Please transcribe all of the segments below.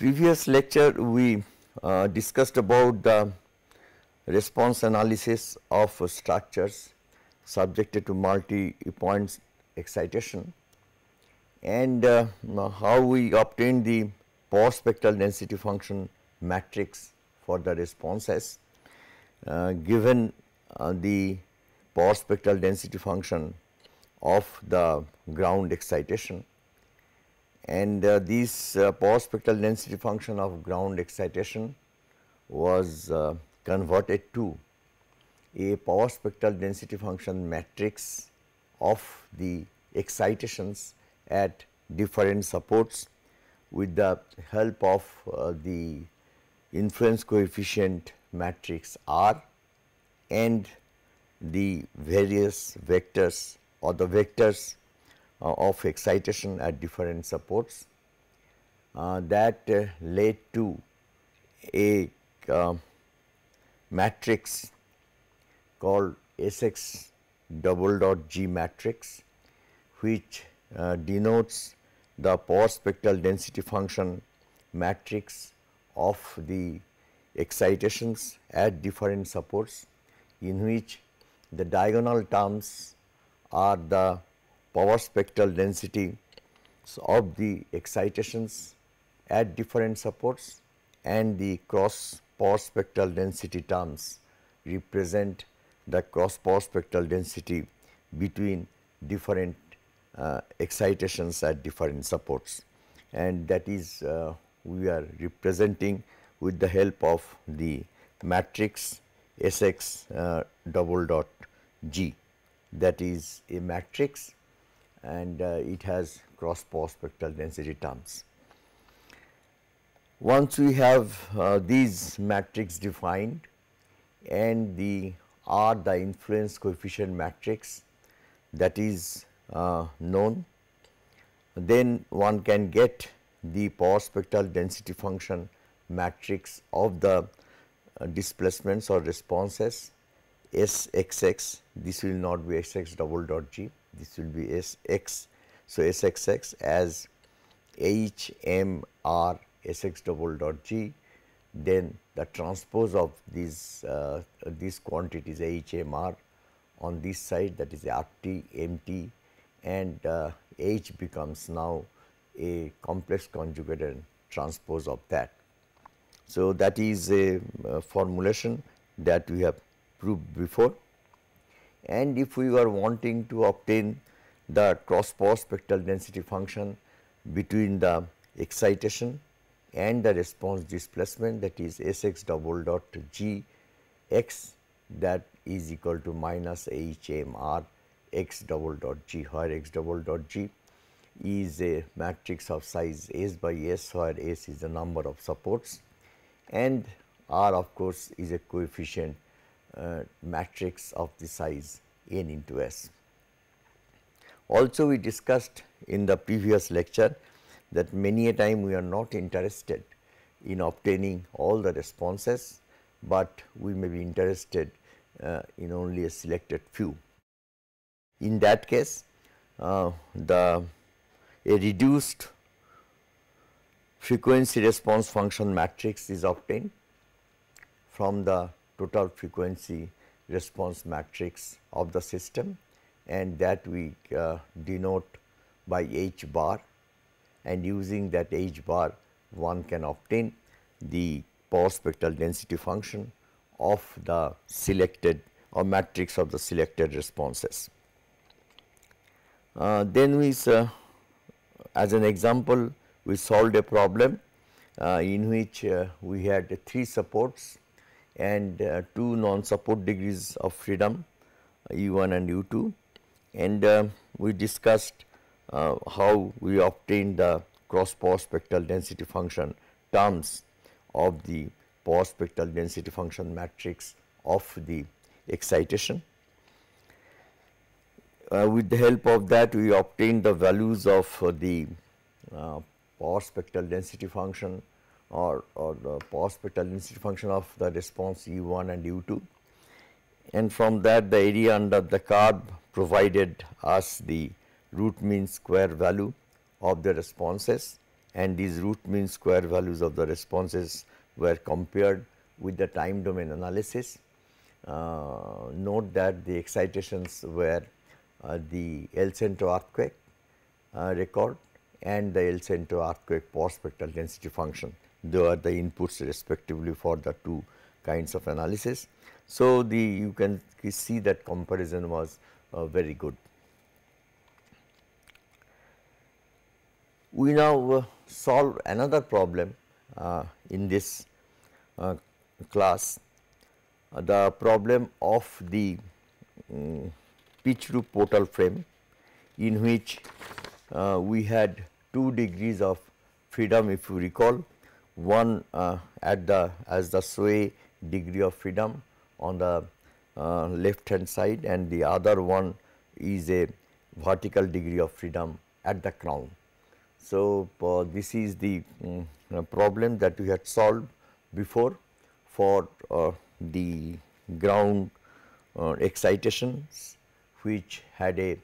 previous lecture, we uh, discussed about the response analysis of uh, structures subjected to multi-point excitation and uh, how we obtain the power spectral density function matrix for the responses uh, given uh, the power spectral density function of the ground excitation and uh, uh, power spectral density function of ground excitation was uh, converted to a power spectral density function matrix of the excitations at different supports with the help of uh, the influence coefficient matrix R and the various vectors or the vectors uh, of excitation at different supports uh, that uh, led to a um, matrix called Sx double dot G matrix which uh, denotes the power spectral density function matrix of the excitations at different supports in which the diagonal terms are the power spectral density of the excitations at different supports and the cross power spectral density terms represent the cross power spectral density between different uh, excitations at different supports and that is uh, we are representing with the help of the matrix Sx uh, double dot G that is a matrix and uh, it has cross power spectral density terms. Once we have uh, these matrix defined and the R the influence coefficient matrix that is uh, known, then one can get the power spectral density function matrix of the uh, displacements or responses Sxx, this will not be Sx double dot G this will be S x. So, S x x as H M R S x double dot G then the transpose of these uh, these quantities H M R on this side that is R T M T and uh, H becomes now a complex conjugate and transpose of that. So, that is a uh, formulation that we have proved before and if we are wanting to obtain the cross power spectral density function between the excitation and the response displacement that is S x double dot g x that is equal to minus h m r x double dot g where x double dot g is a matrix of size S by S where S is the number of supports and R of course is a coefficient uh, matrix of the size n into S. Also we discussed in the previous lecture that many a time we are not interested in obtaining all the responses, but we may be interested uh, in only a selected few. In that case, uh, the a reduced frequency response function matrix is obtained from the total frequency response matrix of the system and that we uh, denote by H bar and using that H bar one can obtain the power spectral density function of the selected or matrix of the selected responses. Uh, then we uh, as an example we solved a problem uh, in which uh, we had three supports and uh, two non-support degrees of freedom U1 uh, and U2 and uh, we discussed uh, how we obtain the cross power spectral density function terms of the power spectral density function matrix of the excitation. Uh, with the help of that we obtain the values of uh, the power spectral density function or, or the post-Petalinity function of the response U1 and U2. And from that the area under the curve provided us the root mean square value of the responses and these root mean square values of the responses were compared with the time domain analysis. Uh, note that the excitations were uh, the El Centro earthquake uh, record and the El Centro earthquake post spectral density function. They are the inputs respectively for the two kinds of analysis. So, the you can see that comparison was uh, very good. We now uh, solve another problem uh, in this uh, class, uh, the problem of the um, pitch roof portal frame in which uh, we had 2 degrees of freedom if you recall one uh, at the as the sway degree of freedom on the uh, left hand side and the other one is a vertical degree of freedom at the crown. So, uh, this is the um, problem that we had solved before for uh, the ground uh, excitations which had a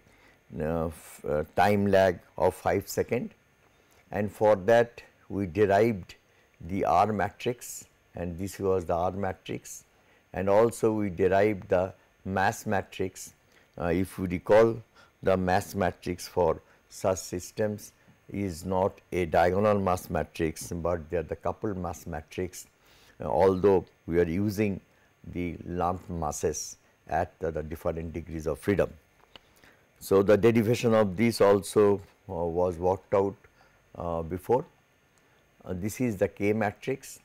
time lag of 5 second and for that we derived the R matrix and this was the R matrix and also we derived the mass matrix. Uh, if you recall the mass matrix for such systems is not a diagonal mass matrix, but they are the coupled mass matrix uh, although we are using the lumped masses at uh, the different degrees of freedom. So, the derivation of this also uh, was worked out uh, before uh, this is the K matrix.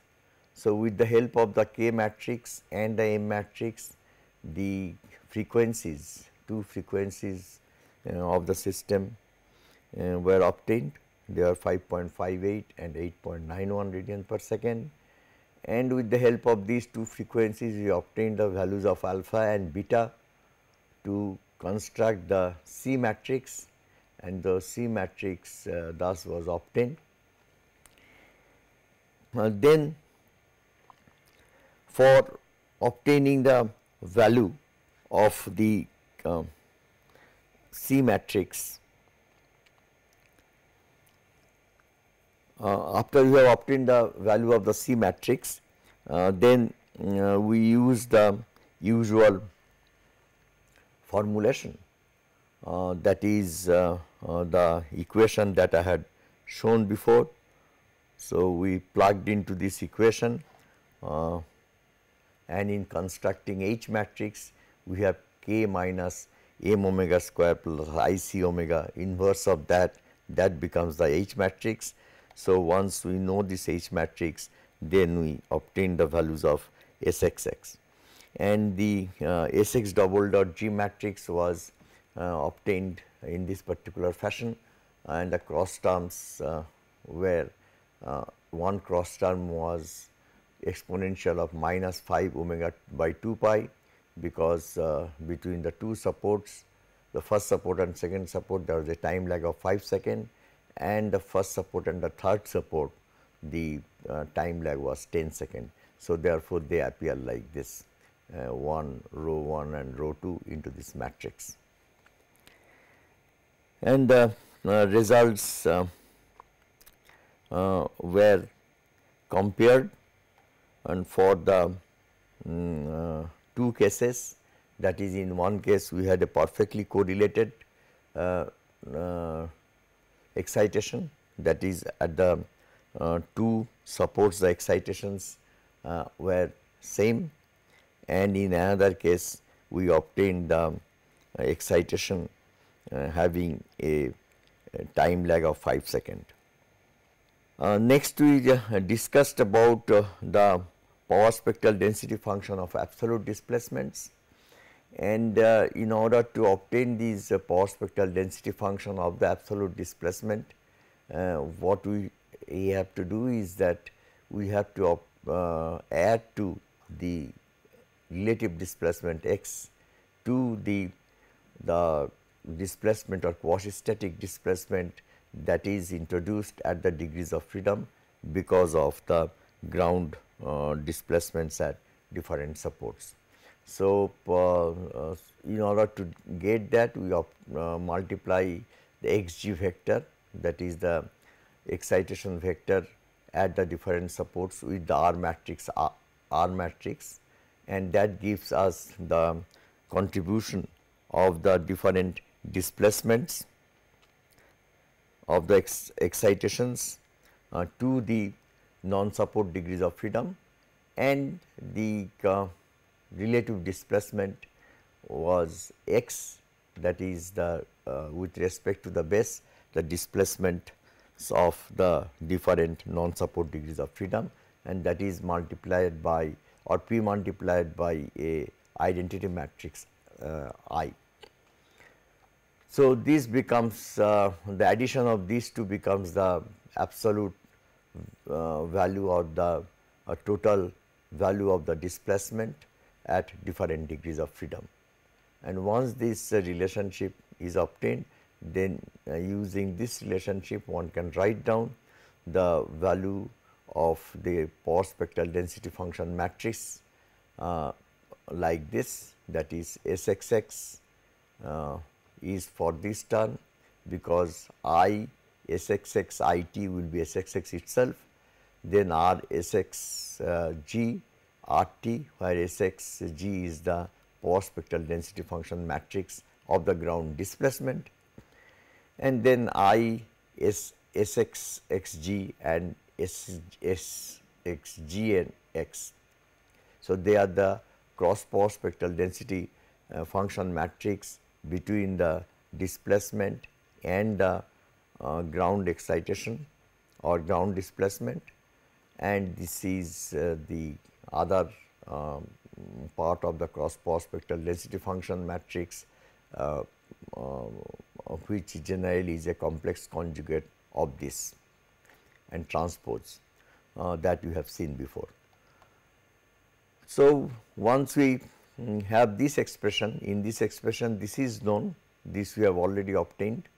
So, with the help of the K matrix and the M matrix, the frequencies, two frequencies of the system uh, were obtained. They are 5.58 and 8.91 radians per second. And with the help of these two frequencies, we obtained the values of alpha and beta to construct the C matrix and the C matrix uh, thus was obtained. Uh, then for obtaining the value of the uh, C matrix. Uh, after you have obtained the value of the C matrix, uh, then uh, we use the usual formulation uh, that is the equation that I had shown before so, we plugged into this equation uh, and in constructing H matrix we have k minus m omega square plus i c omega inverse of that that becomes the H matrix. So, once we know this H matrix then we obtain the values of SXX and the uh, SX double dot G matrix was uh, obtained in this particular fashion and the cross terms uh, were uh, one cross term was exponential of minus 5 omega by 2 pi because uh, between the two supports the first support and second support there was a time lag of 5 second and the first support and the third support the uh, time lag was 10 second. So, therefore, they appear like this uh, 1 row 1 and row 2 into this matrix. And the uh, uh, results uh, were compared and for the um, two cases that is in one case we had a perfectly correlated uh, excitation that is at the uh, two supports the excitations uh, were same and in another case we obtained the uh, excitation having a, a time lag of 5 second. Uh, next we uh, discussed about uh, the power spectral density function of absolute displacements and uh, in order to obtain these uh, power spectral density function of the absolute displacement uh, what we have to do is that we have to add to the relative displacement x to the the displacement or quasi static displacement that is introduced at the degrees of freedom because of the ground uh, displacements at different supports. So, uh, uh in order to get that we uh, multiply the xg vector that is the excitation vector at the different supports with the R matrix R, uh, R matrix and that gives us the contribution of the different displacements of the ex excitations uh, to the non-support degrees of freedom and the uh, relative displacement was x that is the uh, with respect to the base the displacement of the different non-support degrees of freedom and that is multiplied by or p multiplied by a identity matrix uh, i. So, this becomes uh, the addition of these two becomes the absolute uh, value or the uh, total value of the displacement at different degrees of freedom. And once this uh, relationship is obtained, then uh, using this relationship one can write down the value of the power spectral density function matrix uh, like this that is SXX is for this term because I will be SXX itself, then R SXG uh, RT where SXG is the power spectral density function matrix of the ground displacement and then I S SXXG and S, and X. So, they are the cross power spectral density uh, function matrix between the displacement and the uh, ground excitation or ground displacement and this is uh, the other um, part of the cross power spectral density function matrix uh, uh, which generally is a complex conjugate of this and transpose uh, that you have seen before. So, once we Mm, have this expression, in this expression this is known, this we have already obtained.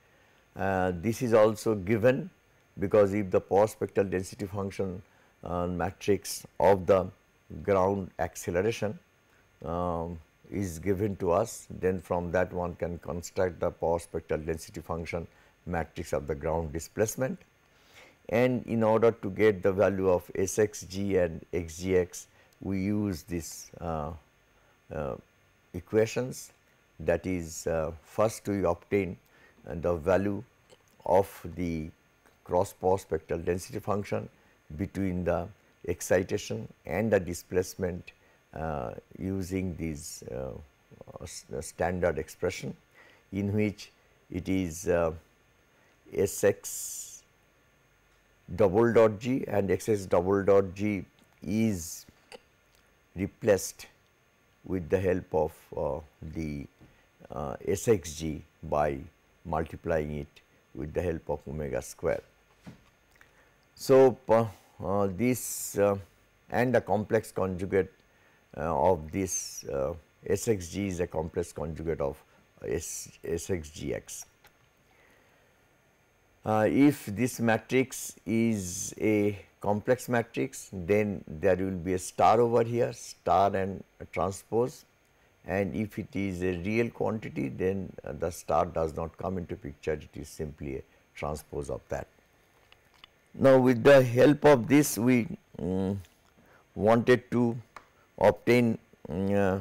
Uh, this is also given because if the power spectral density function uh, matrix of the ground acceleration um, is given to us, then from that one can construct the power spectral density function matrix of the ground displacement. And in order to get the value of Sxg and Xgx, we use this uh, uh, equations that is uh, first we obtain uh, the value of the cross power spectral density function between the excitation and the displacement uh, using this uh, uh, standard expression in which it is S x double dot g and Xs double dot g is replaced with the help of uh, the uh, SXG by multiplying it with the help of omega square. So, uh, uh this uh, and the complex conjugate uh, of this SXG is a complex conjugate of S, SXGX. if this matrix is a complex matrix, then there will be a star over here, star and transpose and if it is a real quantity then uh, the star does not come into picture, it is simply a transpose of that. Now with the help of this we um, wanted to obtain um, uh,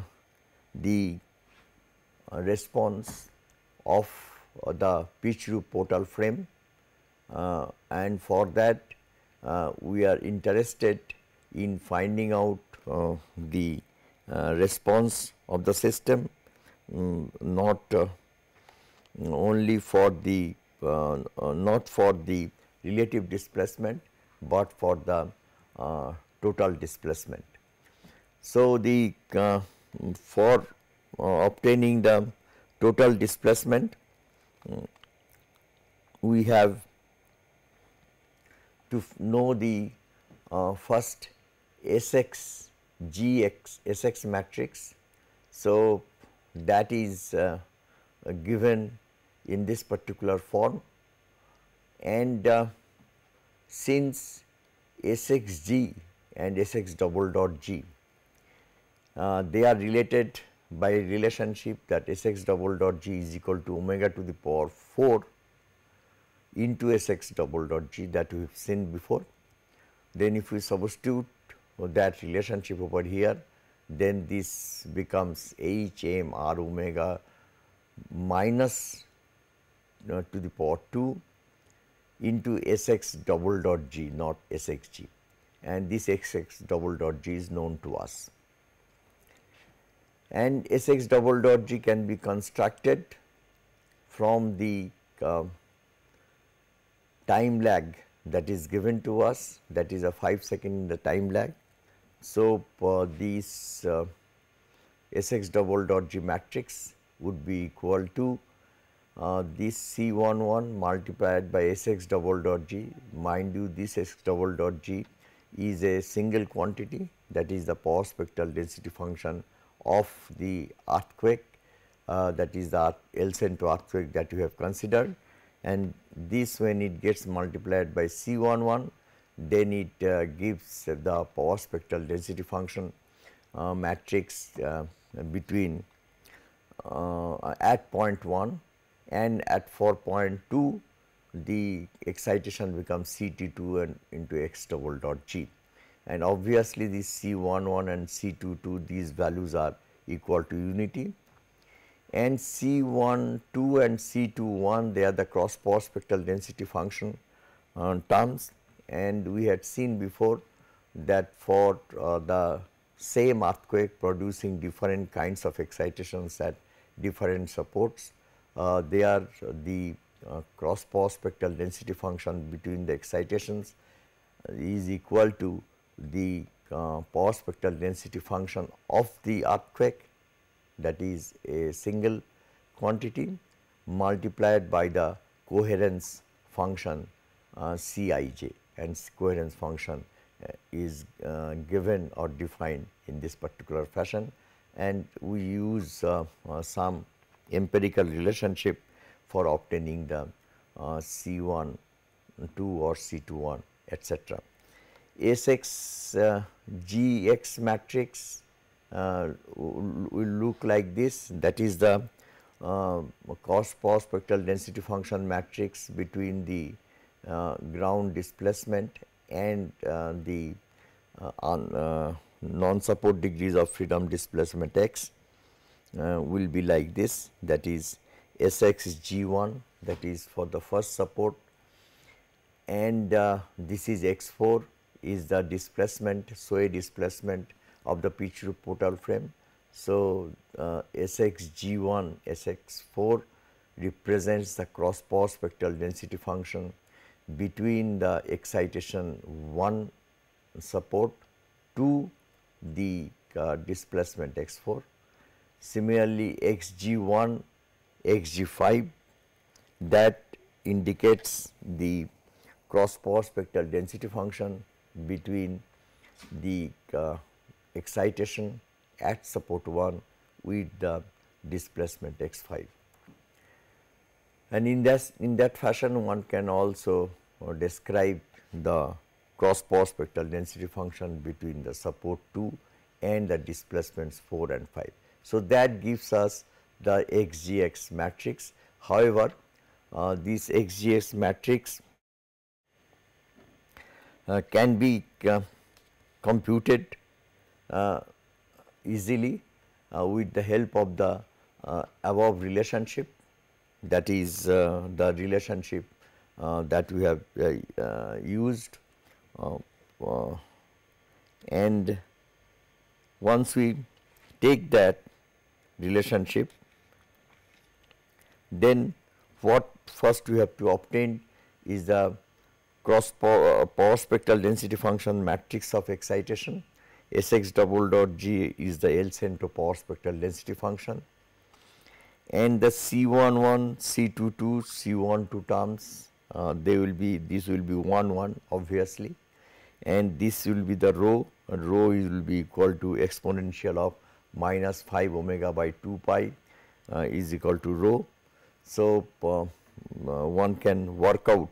the uh, response of the pitch root portal frame uh, and for that uh, we are interested in finding out uh, the uh, response of the system um, not only for the not for the relative displacement, but for the total displacement. So, the uh, for uh, obtaining the total displacement, um, we have to know the uh, first Sx Gx Sx matrix. So, that is uh, given in this particular form and uh, since Sxg and Sx double dot G, uh, they are related by relationship that Sx double dot G is equal to omega to the power 4 into Sx double dot G that we have seen before. Then if we substitute that relationship over here, then this becomes H m r omega minus you know, to the power 2 into Sx double dot G not Sxg and this Sx double dot G is known to us. And Sx double dot G can be constructed from the uh, time lag that is given to us that is a 5 second time lag. So, uh, these uh, Sx double dot G matrix would be equal to uh, this C11 multiplied by Sx double dot G. Mind you this Sx double dot G is a single quantity that is the power spectral density function of the earthquake uh, that is the L Centro earthquake that you have considered and this when it gets multiplied by C11 then it uh, gives the power spectral density function uh, matrix uh, between uh, at 0.1 and at 4.2 the excitation becomes CT2 and into X double dot G and obviously the C11 and C22 these values are equal to unity and C1, 2 and C2, 1 they are the cross power spectral density function uh, terms and we had seen before that for uh, the same earthquake producing different kinds of excitations at different supports, uh, they are the uh, cross power spectral density function between the excitations is equal to the uh, power spectral density function of the earthquake that is a single quantity multiplied by the coherence function uh, Cij and coherence function uh, is uh, given or defined in this particular fashion and we use uh, uh, some empirical relationship for obtaining the uh, C1, 2 or C21 etc. Sx, Gx matrix will uh, look like this that is the uh, cost power spectral density function matrix between the uh, ground displacement and the non-support degrees of freedom displacement x will be like this that is Sx is G1 that is for the first support and uh, this is x4 is the displacement, sway displacement of the pitch roof portal frame. So, uh, SXG1, SX4 represents the cross power spectral density function between the excitation 1 support to the uh, displacement x4. Similarly, xg1, xg5 that indicates the cross power spectral density function between the uh, excitation at support 1 with the displacement x 5. And in that, in that fashion one can also uh, describe the cross power spectral density function between the support 2 and the displacements 4 and 5. So, that gives us the XGX matrix. However, uh, this XGX matrix uh, can be uh, computed uh, easily uh, with the help of the uh, above relationship that is the relationship that we have used and once we take that relationship then what first we have to obtain is the cross power, power spectral density function matrix of excitation Sx double dot G is the L center power spectral density function and the C11, C22, C12 terms uh, they will be this will be 1 1 obviously and this will be the rho rho will be equal to exponential of minus 5 omega by 2 pi uh, is equal to rho. So, uh, uh one can work out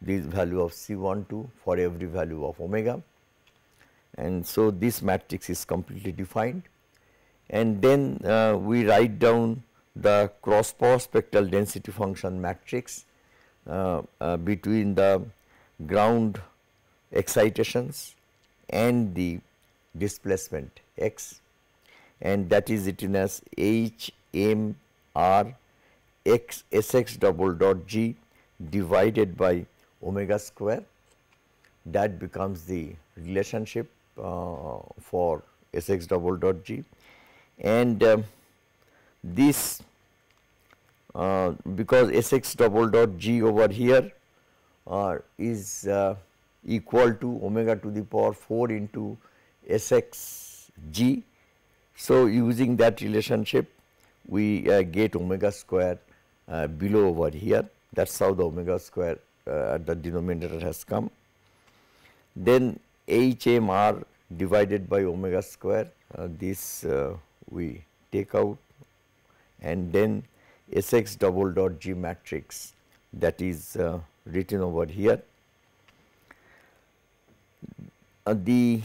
this value of C12 for every value of omega and so this matrix is completely defined and then uh, we write down the cross power spectral density function matrix uh, uh, between the ground excitations and the displacement x and that is written as H M R x S x double dot g divided by omega square that becomes the relationship uh, for Sx double dot G and uh, this uh, because Sx double dot G over here uh, is uh, equal to omega to the power 4 into Sx G. So, using that relationship we uh, get omega square below over here that is how the omega square at the denominator has come. Then HMR divided by omega square. Uh, this uh, we take out and then Sx double dot G matrix that is uh, written over here. Uh, the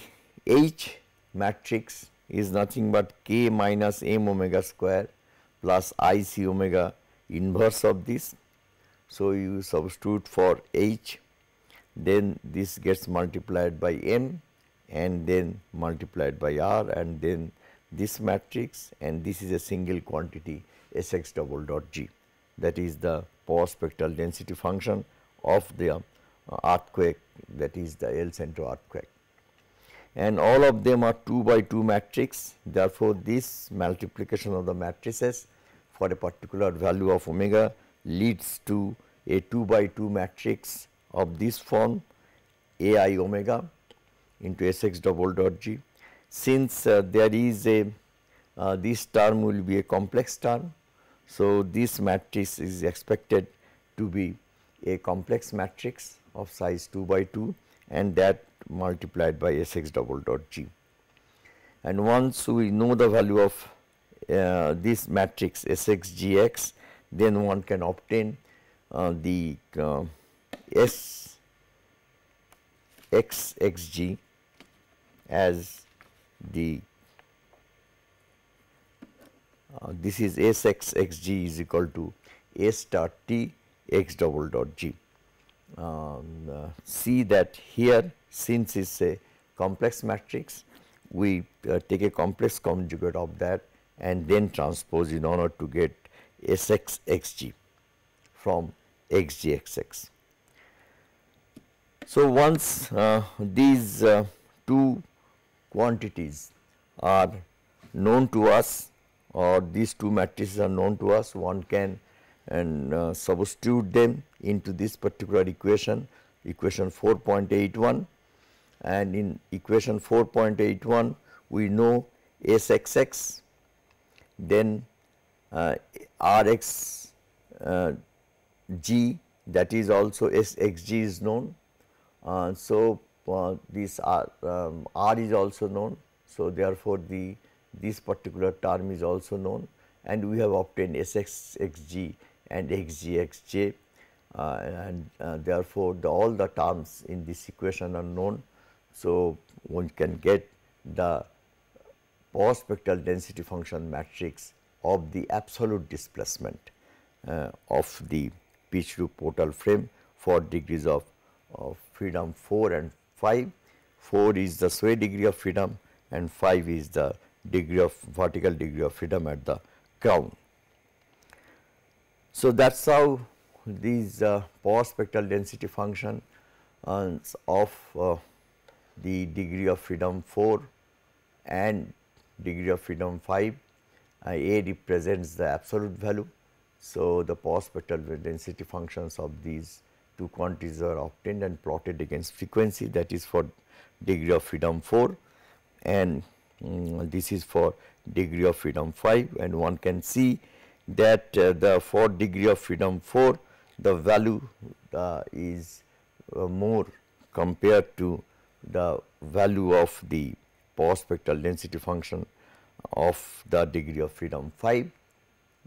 H matrix is nothing but K minus M omega square plus I C omega inverse of this. So, you substitute for H then this gets multiplied by m and then multiplied by r and then this matrix and this is a single quantity Sx double dot g that is the power spectral density function of the uh, earthquake that is the L Centro earthquake. And all of them are 2 by 2 matrix therefore, this multiplication of the matrices for a particular value of omega leads to a 2 by 2 matrix of this form A i omega into S x double dot g. Since uh, there is a, uh, this term will be a complex term, so this matrix is expected to be a complex matrix of size 2 by 2 and that multiplied by S x double dot g. And once we know the value of uh, this matrix S x g x, then one can obtain uh, the uh, S X X G as the uh, this is S X X G is equal to S dot T X double dot G. Um, uh, see that here since it's a complex matrix we uh, take a complex conjugate of that and then transpose in order to get SXXG from XGXX. So, once uh, these uh, two quantities are known to us or these two matrices are known to us, one can and uh, substitute them into this particular equation, equation 4.81 and in equation 4.81 we know SXX, then uh, RXG uh, that is also SXG is known uh, so, uh, this R, um, R is also known. So, therefore, the this particular term is also known and we have obtained S X X G and Xg Xj uh, and uh, therefore, the, all the terms in this equation are known. So, one can get the power spectral density function matrix of the absolute displacement uh, of the pitch roof portal frame for degrees of, of freedom 4 and 5. 4 is the sway degree of freedom and 5 is the degree of vertical degree of freedom at the crown. So, that is how these uh, power spectral density function uh, of uh, the degree of freedom 4 and degree of freedom 5, uh, A represents the absolute value. So, the power spectral density functions of these two quantities are obtained and plotted against frequency that is for degree of freedom 4 and um, this is for degree of freedom 5 and one can see that uh, the for degree of freedom 4 the value uh, is uh, more compared to the value of the power spectral density function of the degree of freedom 5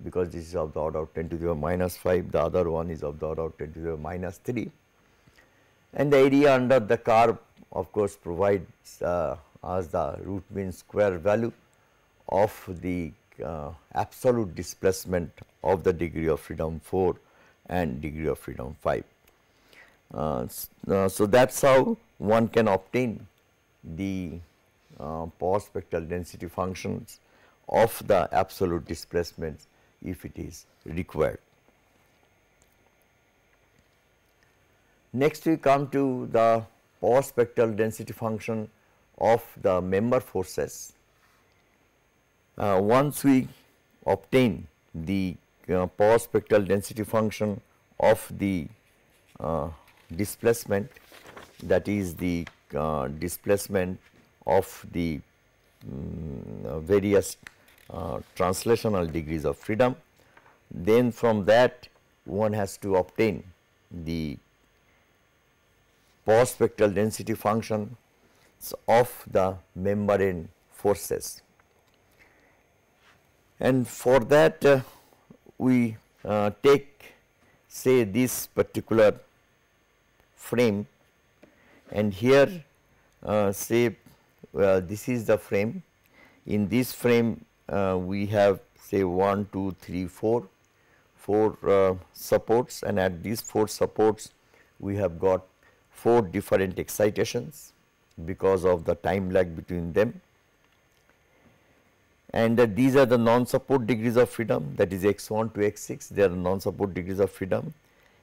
because this is of the order of 10 to the power minus 5, the other one is of the order of 10 to the power minus 3. And the area under the curve of course provides uh, us the root mean square value of the uh, absolute displacement of the degree of freedom 4 and degree of freedom 5. Uh, uh so, that is how one can obtain the uh, power spectral density functions of the absolute displacements if it is required. Next we come to the power spectral density function of the member forces. Uh, once we obtain the uh, power spectral density function of the uh, displacement that is the uh, displacement of the um, various uh, translational degrees of freedom. Then from that one has to obtain the power spectral density function of the membrane forces. And for that uh, we uh, take say this particular frame and here uh, say uh, this is the frame. In this frame uh, we have say 1, 2, 3, 4, 4 uh, supports and at these 4 supports we have got 4 different excitations because of the time lag between them and uh, these are the non-support degrees of freedom that is x1 to x6 they are non-support degrees of freedom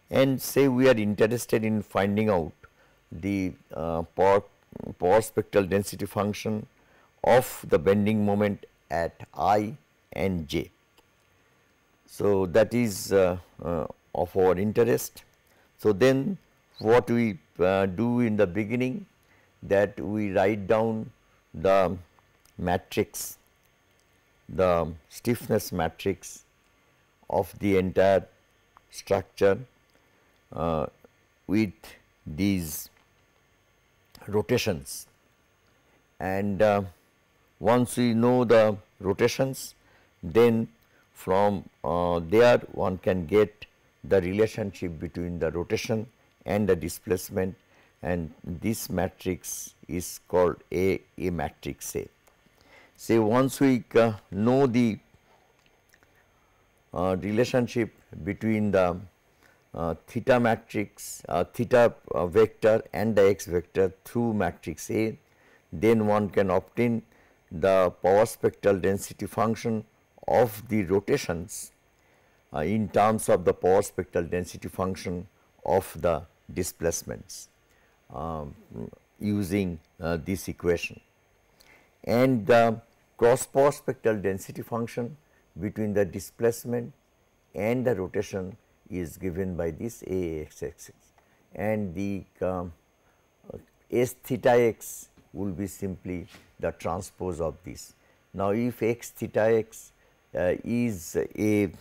and say we are interested in finding out the uh, power, power spectral density function of the bending moment at i and j. So, that is uh, uh, of our interest. So, then what we uh, do in the beginning that we write down the matrix, the stiffness matrix of the entire structure uh, with these rotations and uh, once we know the rotations, then from uh, there one can get the relationship between the rotation and the displacement and this matrix is called A, A matrix A. Say once we uh, know the uh, relationship between the uh, theta matrix, uh, theta uh, vector and the x vector through matrix A, then one can obtain the power spectral density function of the rotations uh, in terms of the power spectral density function of the displacements uh, using uh, this equation. And the cross power spectral density function between the displacement and the rotation is given by this AX axis and the S um, uh, theta x will be simply the transpose of this. Now, if x theta x uh, is a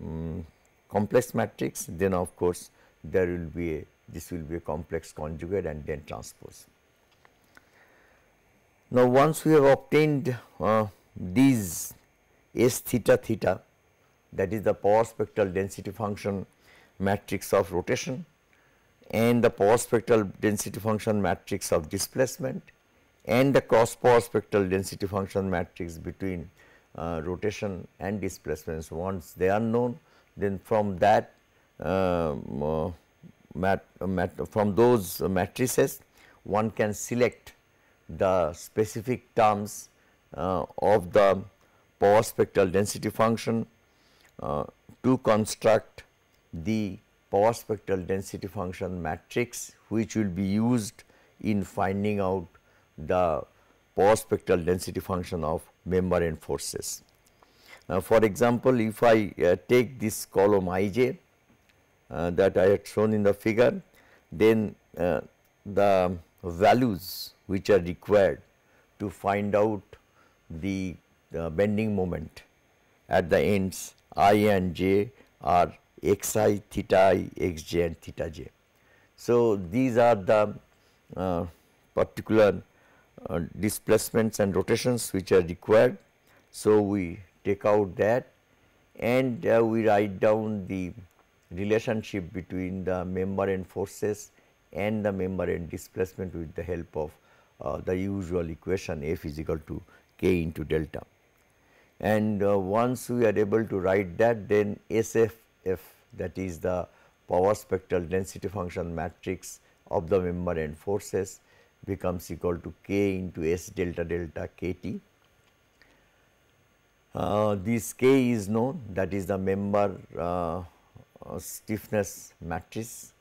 um, complex matrix, then of course, there will be a this will be a complex conjugate and then transpose. Now, once we have obtained uh, these S theta theta that is the power spectral density function matrix of rotation and the power spectral density function matrix of displacement and the cross power spectral density function matrix between uh, rotation and displacements. Once they are known, then from that um, uh, mat, uh, mat, from those matrices, one can select the specific terms uh, of the power spectral density function uh, to construct the power spectral density function matrix, which will be used in finding out the power spectral density function of membrane forces. Now, for example, if I uh, take this column ij uh, that I had shown in the figure, then uh, the values which are required to find out the uh, bending moment at the ends i and j are x i, theta i, x j and theta j. So, these are the uh, particular uh, displacements and rotations which are required. So, we take out that and uh, we write down the relationship between the membrane forces and the membrane displacement with the help of uh, the usual equation F is equal to K into delta. And uh, once we are able to write that then SFF that is the power spectral density function matrix of the membrane forces becomes equal to k into S delta delta kT. Uh, this k is known that is the member uh, uh stiffness matrix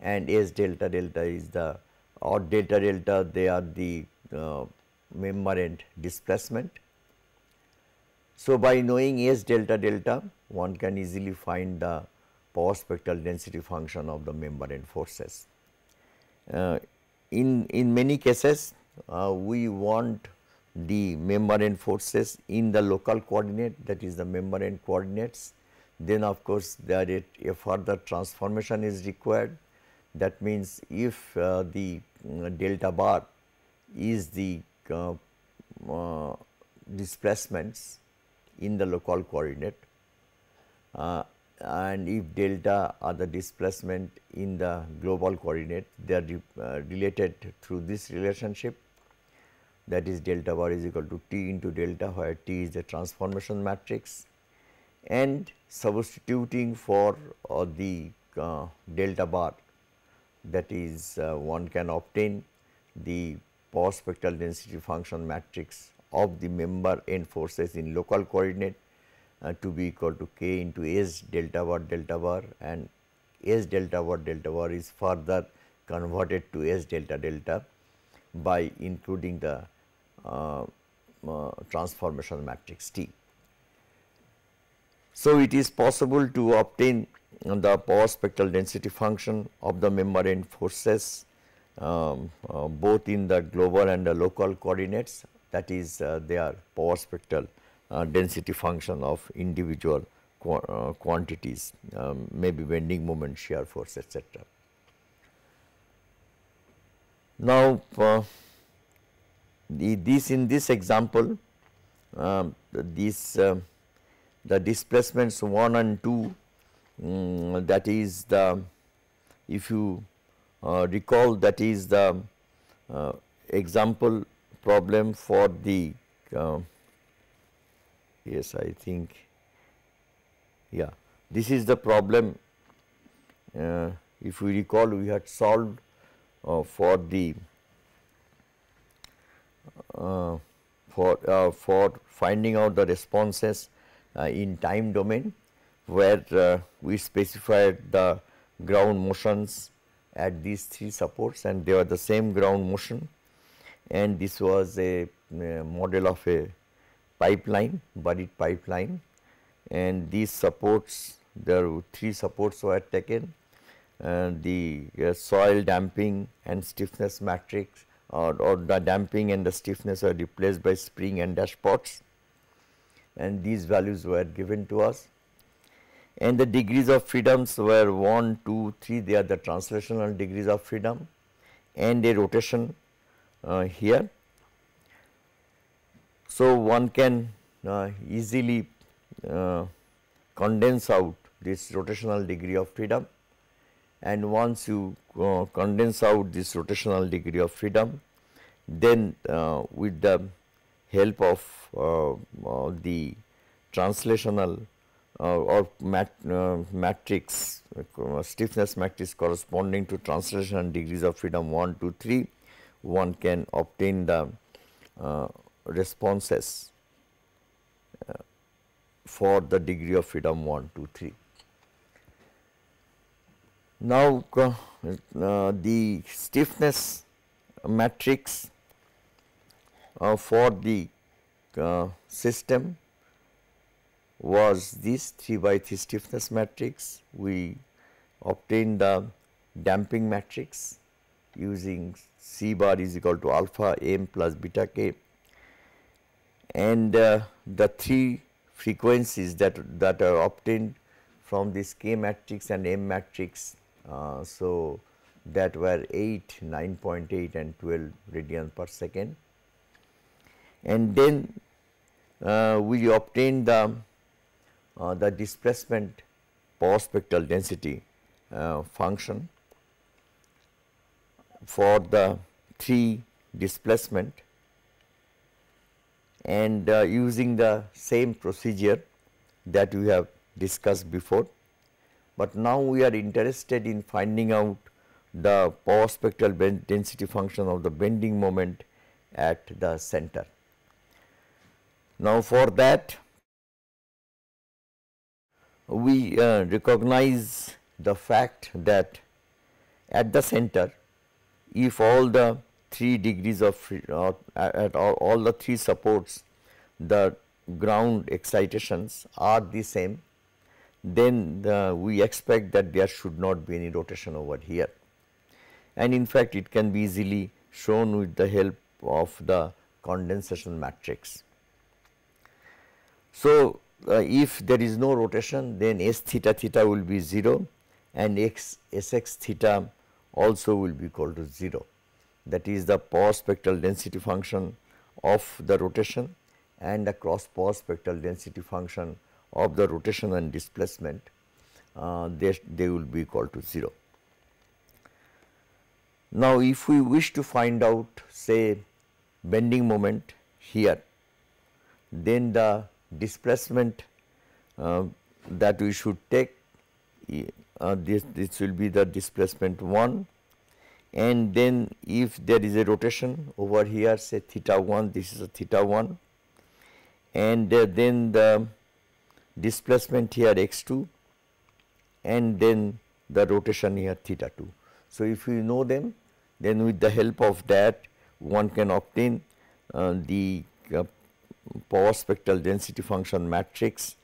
and S delta delta is the or delta delta they are the uh, membrane displacement. So, by knowing S delta delta one can easily find the power spectral density function of the membrane forces. Uh, in, in many cases uh, we want the membrane forces in the local coordinate that is the membrane coordinates. Then of course, there it, a further transformation is required that means if uh, the uh, delta bar is the uh, uh, displacements in the local coordinate and if delta are the displacement in the global coordinate they are uh, related through this relationship that is delta bar is equal to T into delta where T is the transformation matrix and substituting for uh, the uh, delta bar that is uh, one can obtain the power spectral density function matrix of the member n forces in local coordinate uh, to be equal to k into S delta bar delta bar and S delta bar delta bar is further converted to S delta delta by including the uh, uh, transformation matrix T. So, it is possible to obtain the power spectral density function of the membrane forces um, uh, both in the global and the local coordinates that is uh, their power spectral uh, density function of individual qu uh, quantities, um, maybe bending moment, shear force, etc. Now, uh, the, this in this example, um, this um, the displacements 1 and 2 um, that is the if you uh, recall that is the uh, example problem for the uh, Yes, I think, yeah, this is the problem. Uh, if we recall, we had solved uh, for the uh, for uh, for finding out the responses uh, in time domain, where uh, we specified the ground motions at these three supports, and they were the same ground motion, and this was a, a model of a pipeline, buried pipeline and these supports, there were three supports were taken, and the uh, soil damping and stiffness matrix or, or the damping and the stiffness are replaced by spring and dash pots and these values were given to us and the degrees of freedoms were 1, 2, 3 they are the translational degrees of freedom and a rotation uh, here so, one can uh, easily uh, condense out this rotational degree of freedom and once you uh, condense out this rotational degree of freedom then uh, with the help of uh, uh, the translational or mat matrix stiffness matrix corresponding to translation degrees of freedom 1 2 3 one can obtain the responses uh, for the degree of freedom 1, 2, 3. Now, uh, uh the stiffness matrix uh, for the uh, system was this 3 by 3 stiffness matrix. We obtained the damping matrix using C bar is equal to alpha m plus beta k and uh, the three frequencies that, that are obtained from this K matrix and M matrix. Uh, so, that were 8, 9.8 and 12 radians per second. And then uh, we obtain the, uh, the displacement power spectral density uh, function for the three displacement and uh, using the same procedure that we have discussed before. But now we are interested in finding out the power spectral density function of the bending moment at the center. Now for that we uh, recognize the fact that at the center if all the three degrees of uh, at all, all the three supports the ground excitations are the same then the, we expect that there should not be any rotation over here and in fact it can be easily shown with the help of the condensation matrix. So, uh, if there is no rotation then s theta theta will be 0 and sx theta also will be equal to 0 that is the power spectral density function of the rotation and the cross power spectral density function of the rotation and displacement uh, they, they will be equal to 0. Now, if we wish to find out say bending moment here, then the displacement uh, that we should take uh, this, this will be the displacement 1 and then if there is a rotation over here say theta 1 this is a theta 1 and uh, then the displacement here x2 and then the rotation here theta 2. So, if you know them then with the help of that one can obtain uh, the uh, power spectral density function matrix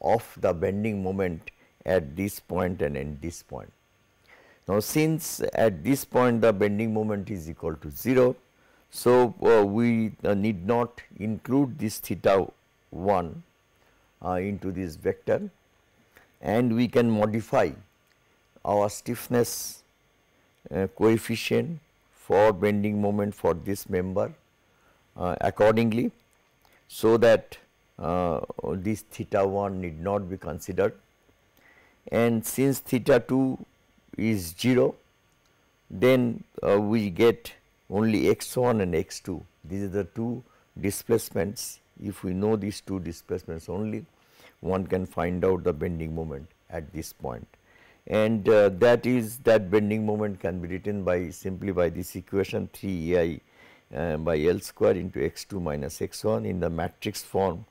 of the bending moment at this point and at this point. Now, since at this point the bending moment is equal to 0, so uh, we uh, need not include this theta 1 uh, into this vector and we can modify our stiffness uh, coefficient for bending moment for this member uh, accordingly so that uh, this theta 1 need not be considered and since theta 2 is 0, then uh, we get only x1 and x2. These are the two displacements. If we know these two displacements only, one can find out the bending moment at this point. And uh, that is that bending moment can be written by simply by this equation 3 EI uh, by L square into x2 minus x1 in the matrix form.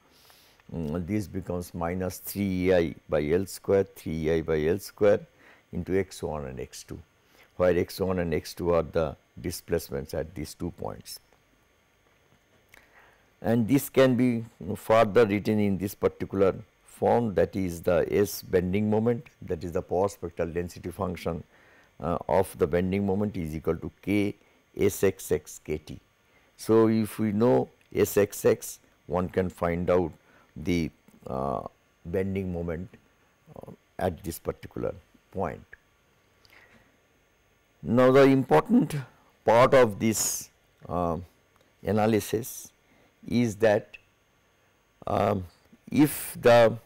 Um, this becomes minus 3 EI by L square, 3 EI by L square into x1 and x2, where x1 and x2 are the displacements at these two points. And this can be further written in this particular form that is the S bending moment that is the power spectral density function uh, of the bending moment is equal to K Sxx Kt. So, if we know Sxx one can find out the uh, bending moment uh, at this particular point. Now, the important part of this uh, analysis is that uh, if the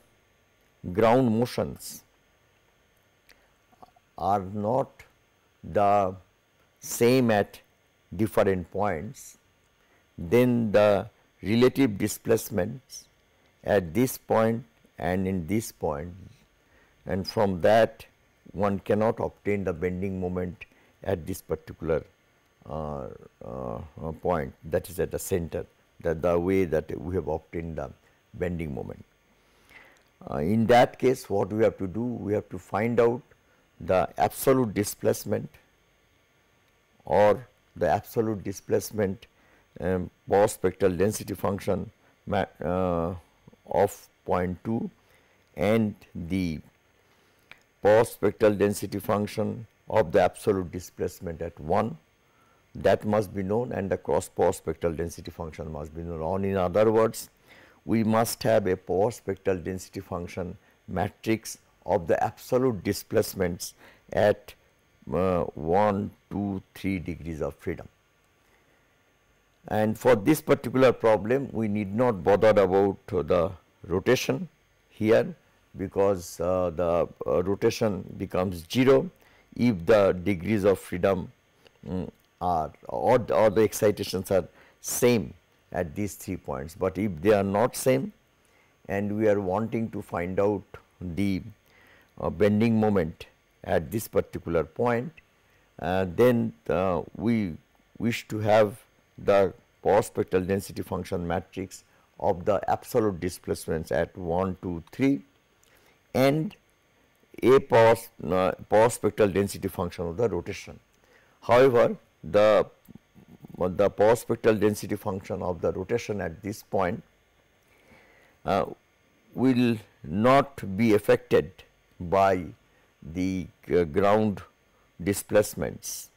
ground motions are not the same at different points, then the relative displacements at this point and in this point and from that one cannot obtain the bending moment at this particular uh, uh, uh point that is at the center that the way that we have obtained the bending moment. Uh, in that case what we have to do we have to find out the absolute displacement or the absolute displacement um, Bohr spectral density function uh, of point 2 and the power spectral density function of the absolute displacement at 1 that must be known and the cross power spectral density function must be known or in other words we must have a power spectral density function matrix of the absolute displacements at uh, 1, 2, 3 degrees of freedom. And for this particular problem we need not bother about the rotation here because uh, the uh, rotation becomes 0 if the degrees of freedom um, are or, the, or the excitations are same at these three points. But if they are not same and we are wanting to find out the uh, bending moment at this particular point, uh, then uh, we wish to have the cos spectral density function matrix of the absolute displacements at 1, 2, 3 and a power, uh, power spectral density function of the rotation. However, the, uh, the power spectral density function of the rotation at this point uh, will not be affected by the uh, ground displacements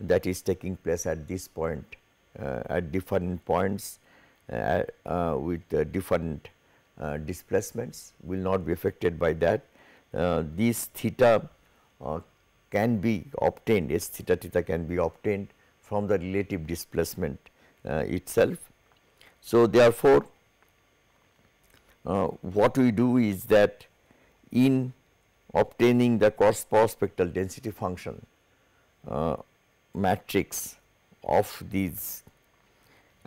that is taking place at this point uh, at different points uh, with different uh, displacements will not be affected by that. Uh, these theta uh, can be obtained, S theta theta can be obtained from the relative displacement uh, itself. So, therefore, uh, what we do is that in obtaining the cross power spectral density function matrix of these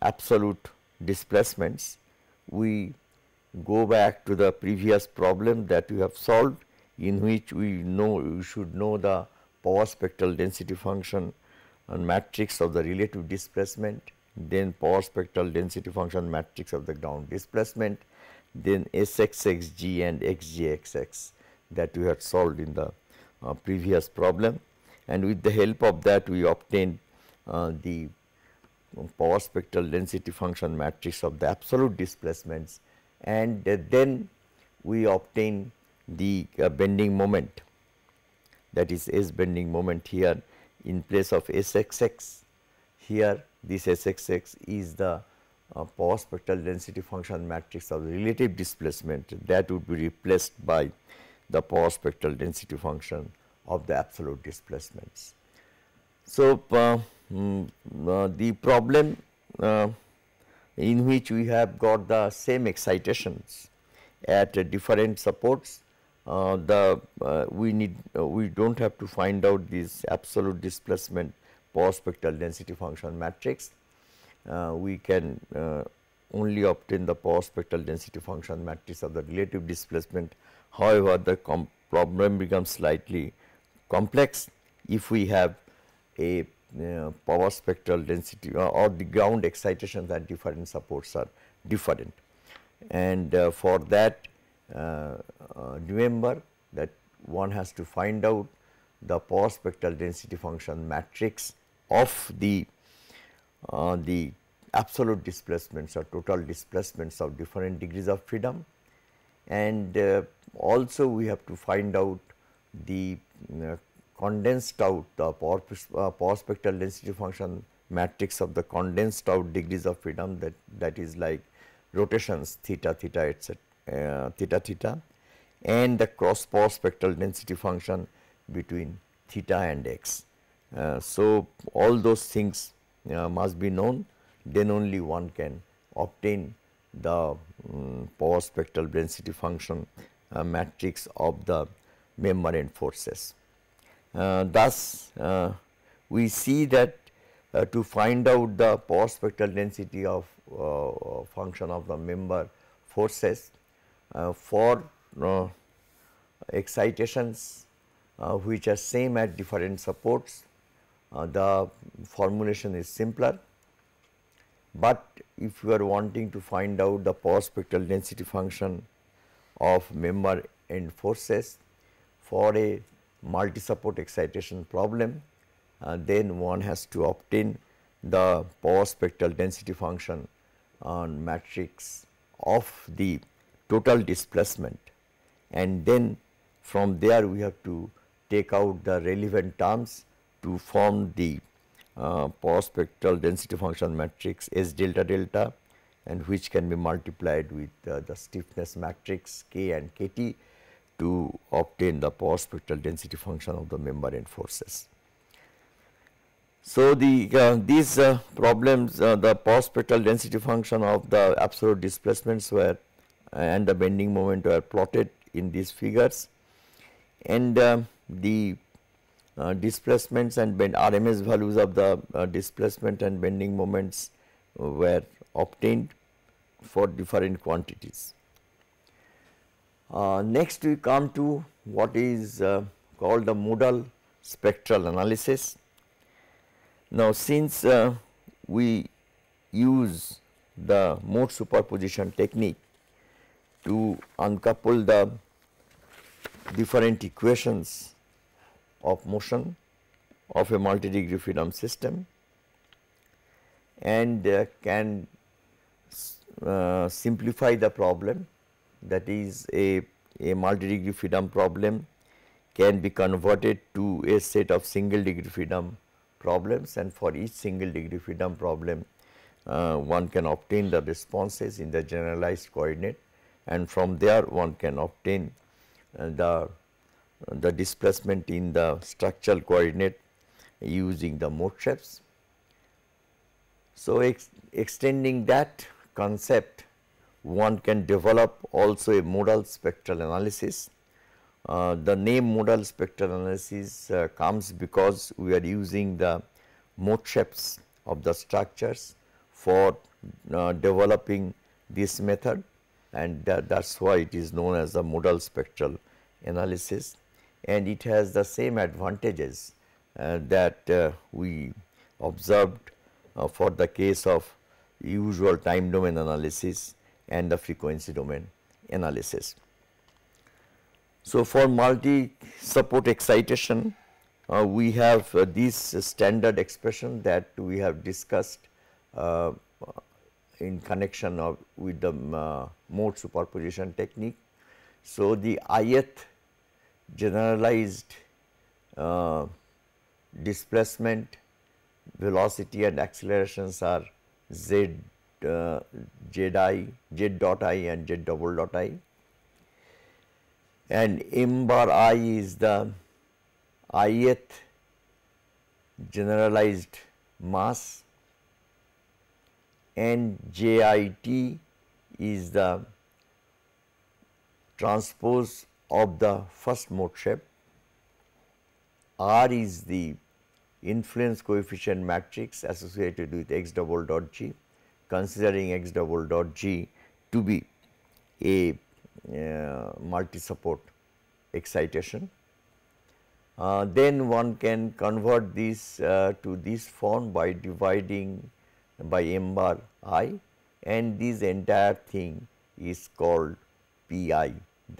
absolute displacements, we go back to the previous problem that we have solved in which we know you should know the power spectral density function and matrix of the relative displacement, then power spectral density function matrix of the ground displacement, then SXXG and xjxx that we had solved in the uh, previous problem. And with the help of that we obtained uh, the power spectral density function matrix of the absolute displacements and then we obtain the uh, bending moment that is S bending moment here in place of SXX. Here this SXX is the uh, power spectral density function matrix of relative displacement that would be replaced by the power spectral density function of the absolute displacements. So, uh, mm, uh, the problem uh, in which we have got the same excitations at different supports. Uh, the uh, we need uh, we don't have to find out this absolute displacement power spectral density function matrix. Uh, we can uh, only obtain the power spectral density function matrix of the relative displacement. However, the problem becomes slightly complex if we have a power spectral density uh, or the ground excitations at different supports are different. And uh, for that uh, uh, remember that one has to find out the power spectral density function matrix of the, uh, the absolute displacements or total displacements of different degrees of freedom. And also we have to find out the condensed out the power, uh, power spectral density function matrix of the condensed out degrees of freedom that, that is like rotations theta theta etc uh, theta theta and the cross power spectral density function between theta and x. Uh, so, all those things uh, must be known then only one can obtain the um, mm, power spectral density function uh, matrix of the membrane forces. Uh, thus, uh, we see that uh, to find out the power spectral density of function of the member forces for excitations which are same at different supports, the formulation is simpler but if you are wanting to find out the power spectral density function of member and forces for a multi-support excitation problem, uh, then one has to obtain the power spectral density function on matrix of the total displacement and then from there we have to take out the relevant terms to form the uh, power spectral density function matrix S delta delta and which can be multiplied with uh, the stiffness matrix K and KT to obtain the power spectral density function of the membrane forces. So, the uh, these uh, problems uh, the power spectral density function of the absolute displacements were uh, and the bending moment were plotted in these figures and uh, the uh, displacements and bend RMS values of the displacement and bending moments were obtained for different quantities. Uh, next we come to what is uh, called the modal spectral analysis. Now, since uh, we use the mode superposition technique to uncouple the different equations of motion of a multi-degree freedom system and uh, can uh, simplify the problem that is a, a multi-degree freedom problem can be converted to a set of single degree freedom problems and for each single degree freedom problem uh, one can obtain the responses in the generalized coordinate and from there one can obtain uh, the, the displacement in the structural coordinate using the mode shapes. So, ex extending that concept one can develop also a modal spectral analysis. Uh, the name modal spectral analysis uh, comes because we are using the mode shapes of the structures for uh, developing this method and that is why it is known as the modal spectral analysis and it has the same advantages uh, that uh, we observed uh, for the case of usual time domain analysis and the frequency domain analysis. So, for multi support excitation, uh, we have uh, these standard expression that we have discussed uh, in connection of with the uh, mode superposition technique. So, the ith generalized uh, displacement velocity and accelerations are z uh, dot i and z double dot i and m bar i is the ith generalized mass and jit is the transpose of the first mode shape r is the influence coefficient matrix associated with x double dot g considering x double dot g to be a uh, multi-support excitation. Uh, then one can convert this uh, to this form by dividing by m bar i and this entire thing is called Pi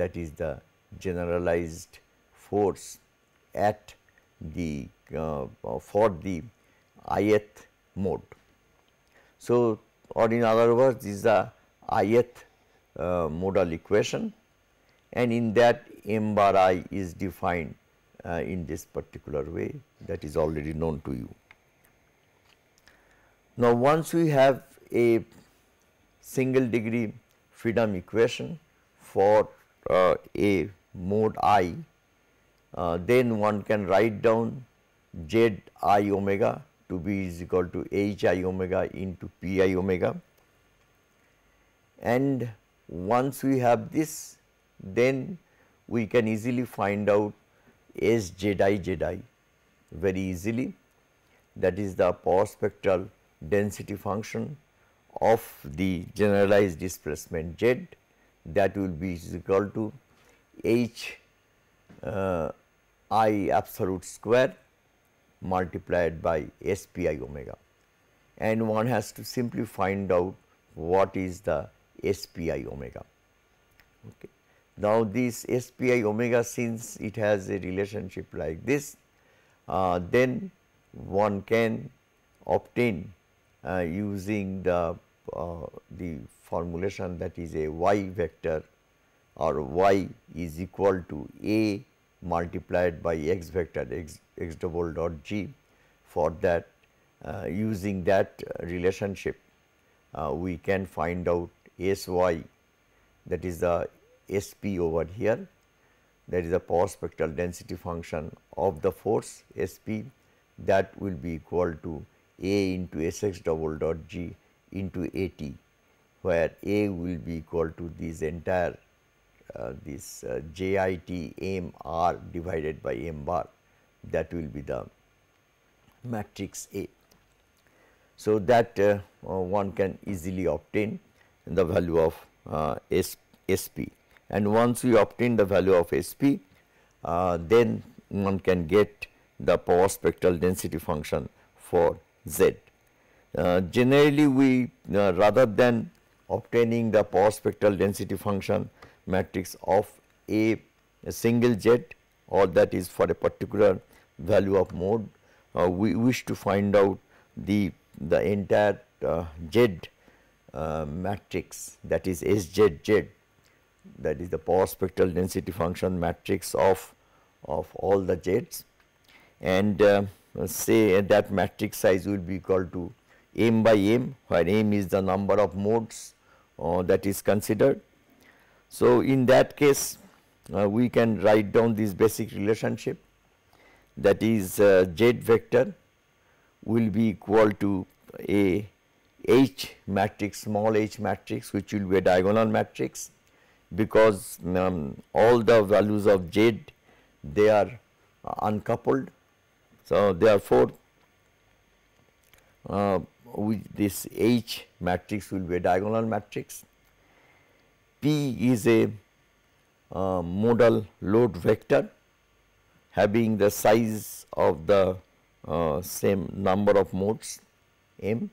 that is the generalized force at the uh, for the ith mode. So, or in other words this is the ith uh, modal equation and in that m bar i is defined uh, in this particular way that is already known to you. Now, once we have a single degree freedom equation for uh, a mode i, uh, then one can write down z i omega to be is equal to h i omega into p i omega. And once we have this, then we can easily find out s j i j i very easily. That is the power spectral density function of the generalized displacement z that will be is equal to h uh, i absolute square multiplied by SPI omega and one has to simply find out what is the SPI omega. Okay. Now, this SPI omega since it has a relationship like this, uh, then one can obtain uh, using the, uh, the formulation that is a y vector or y is equal to a multiplied by x vector x, x double dot g for that uh, using that uh, relationship uh, we can find out S y that is the S p over here that is the power spectral density function of the force S p that will be equal to A into S x double dot g into A t where A will be equal to this entire uh, this uh, J i t m r divided by m bar that will be the matrix A. So, that uh, uh one can easily obtain the value of uh, SP and once we obtain the value of SP, uh, then one can get the power spectral density function for Z. Uh, generally, we rather than obtaining the power spectral density function, matrix of a, a single jet or that is for a particular value of mode. Uh, we wish to find out the, the entire uh, Z uh, matrix that is SZZ that is the power spectral density function matrix of, of all the jets and uh, say that matrix size will be equal to m by m where m is the number of modes uh, that is considered so, in that case uh, we can write down this basic relationship that is uh, z vector will be equal to a H matrix small h matrix which will be a diagonal matrix because um, all the values of z they are uh, uncoupled. So, therefore, uh, with this H matrix will be a diagonal matrix P is a uh, modal load vector having the size of the uh, same number of modes m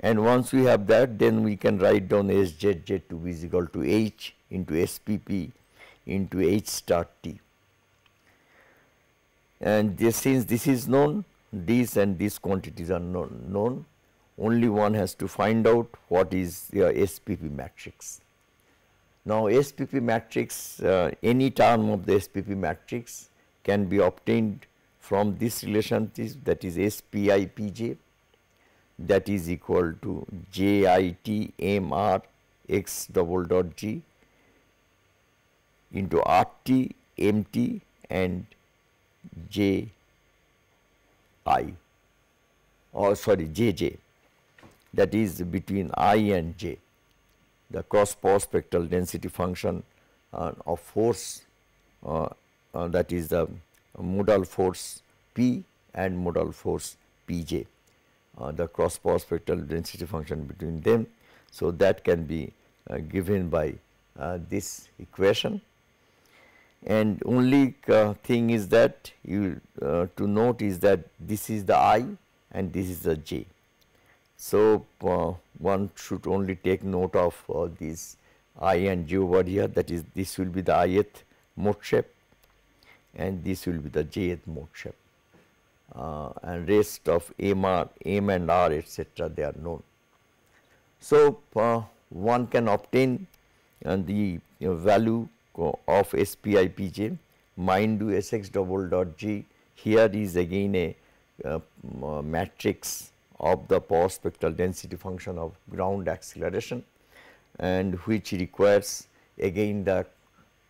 and once we have that then we can write down SZZ to be is equal to H into SPP into H star T and this, since this is known these and these quantities are known, known only one has to find out what is the SPP matrix. Now SPP matrix, uh, any term of the SPP matrix can be obtained from this relationship that is SPIPJ that is equal to JITMR x double dot G into RT, MT and JI or oh, sorry JJ that is between I and J the cross power spectral density function uh, of force uh, uh, that is the modal force P and modal force Pj, the cross power spectral density function between them. So, that can be given by this equation and only uh, thing is that you uh, to note is that this is the i and this is the j so, uh, one should only take note of uh, these I and J here. that is this will be the ith mode shape and this will be the jth mode shape uh, and rest of m, R, m and r etc. they are known. So, uh, one can obtain uh, the you know, value of SPIPJ mind to Sx double dot G here is again a uh, uh, matrix of the power spectral density function of ground acceleration and which requires again the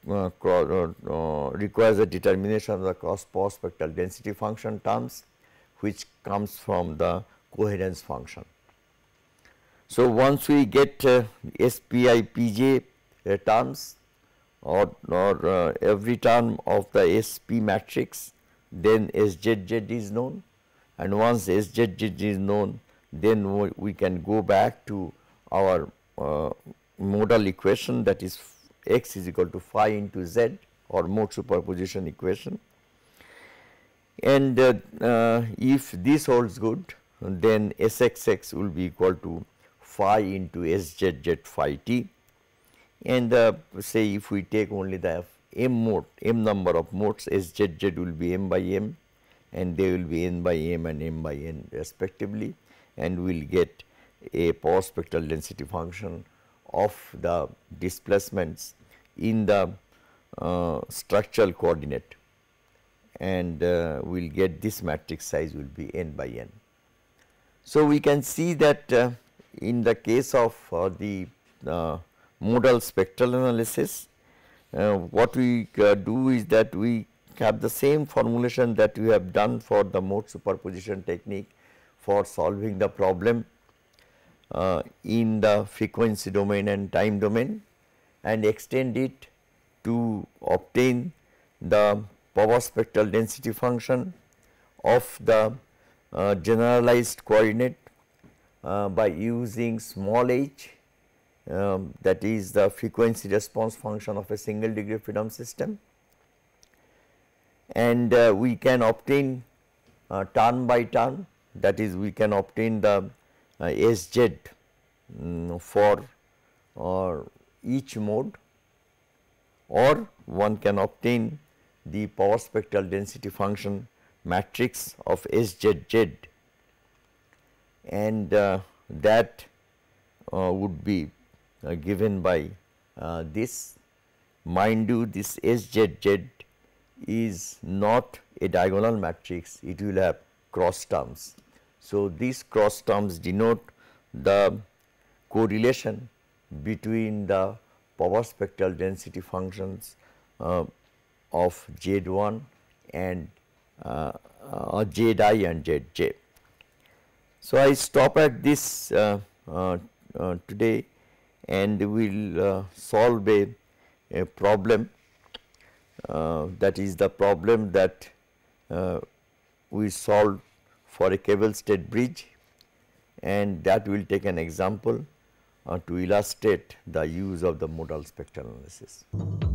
uh, uh, uh, requires a determination of the cross power spectral density function terms which comes from the coherence function. So, once we get uh, SPI PJ uh, terms or, or uh, every term of the SP matrix then SZZ is known and once SZZ is known, then we can go back to our uh, modal equation that is x is equal to phi into z or mode superposition equation. And uh, uh, if this holds good, then Sxx will be equal to phi into Szz phi t. And uh, say if we take only the m mode, m number of modes, Szz will be m by m and they will be n by m and m by n respectively and we will get a power spectral density function of the displacements in the uh, structural coordinate and uh, we will get this matrix size will be n by n. So, we can see that uh, in the case of uh, the uh, modal spectral analysis, uh, what we do is that we have the same formulation that we have done for the mode superposition technique for solving the problem uh, in the frequency domain and time domain and extend it to obtain the power spectral density function of the uh, generalized coordinate uh, by using small h um, that is the frequency response function of a single degree freedom system and uh, we can obtain uh, turn by turn that is we can obtain the uh, SZ um, mm, for or each mode or one can obtain the power spectral density function matrix of SZZ and uh, that uh, would be uh, given by uh, this. Mind you this SZZ is not a diagonal matrix, it will have cross terms. So, these cross terms denote the correlation between the power spectral density functions uh, of Z1 and uh, uh, Zi and Zj. So, I stop at this uh, uh, uh today and we will uh, solve a, a problem uh, that is the problem that uh, we solved for a cable state bridge and that will take an example uh, to illustrate the use of the modal spectral analysis.